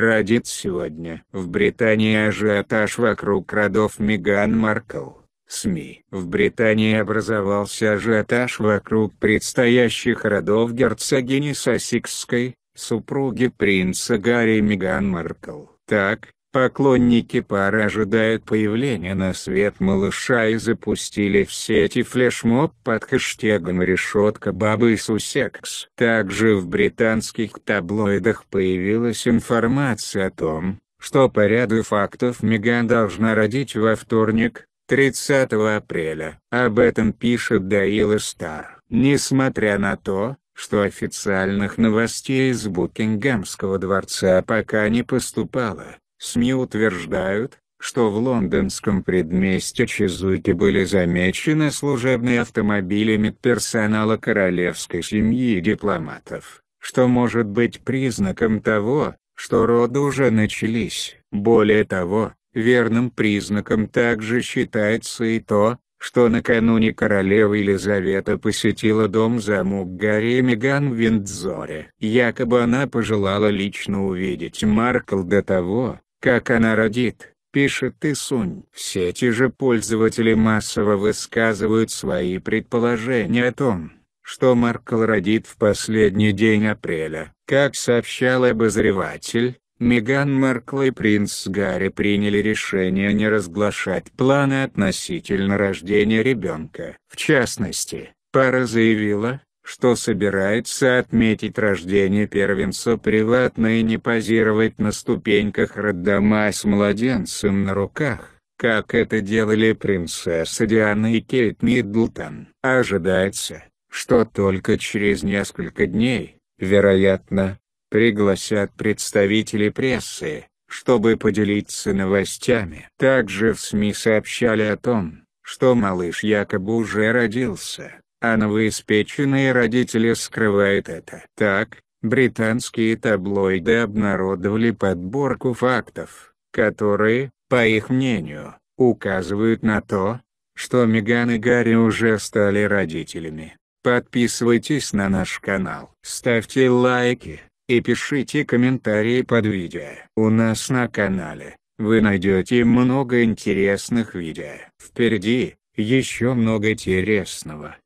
родит сегодня. В Британии ажиотаж вокруг родов Меган Маркл. СМИ. В Британии образовался ажиотаж вокруг предстоящих родов герцогини Сосикской, супруги принца Гарри Меган Маркл. Так, Поклонники пары ожидают появления на свет малыша и запустили в сети флешмоб под хэштегом «Решетка бабы и сусекс». Также в британских таблоидах появилась информация о том, что по ряду фактов Меган должна родить во вторник, 30 апреля. Об этом пишет Даила Стар. Несмотря на то, что официальных новостей из Букингемского дворца пока не поступало, СМИ утверждают, что в лондонском предместе Чезуки были замечены служебные автомобили медперсонала королевской семьи и дипломатов, что может быть признаком того, что роды уже начались. Более того, верным признаком также считается и то, что накануне королева Елизавета посетила дом замок Гарри Меган в Виндзоре. Якобы она пожелала лично увидеть Маркл до того, как она родит, пишет Исунь. Все те же пользователи массово высказывают свои предположения о том, что Маркл родит в последний день апреля. Как сообщал обозреватель, Меган Маркл и принц Гарри приняли решение не разглашать планы относительно рождения ребенка. В частности, пара заявила, что собирается отметить рождение первенца приватно и не позировать на ступеньках роддома с младенцем на руках, как это делали принцесса Диана и Кейт Миддлтон. Ожидается, что только через несколько дней, вероятно, пригласят представителей прессы, чтобы поделиться новостями. Также в СМИ сообщали о том, что малыш якобы уже родился а новоиспеченные родители скрывают это. Так, британские таблоиды обнародовали подборку фактов, которые, по их мнению, указывают на то, что Меган и Гарри уже стали родителями. Подписывайтесь на наш канал, ставьте лайки и пишите комментарии под видео. У нас на канале вы найдете много интересных видео. Впереди еще много интересного.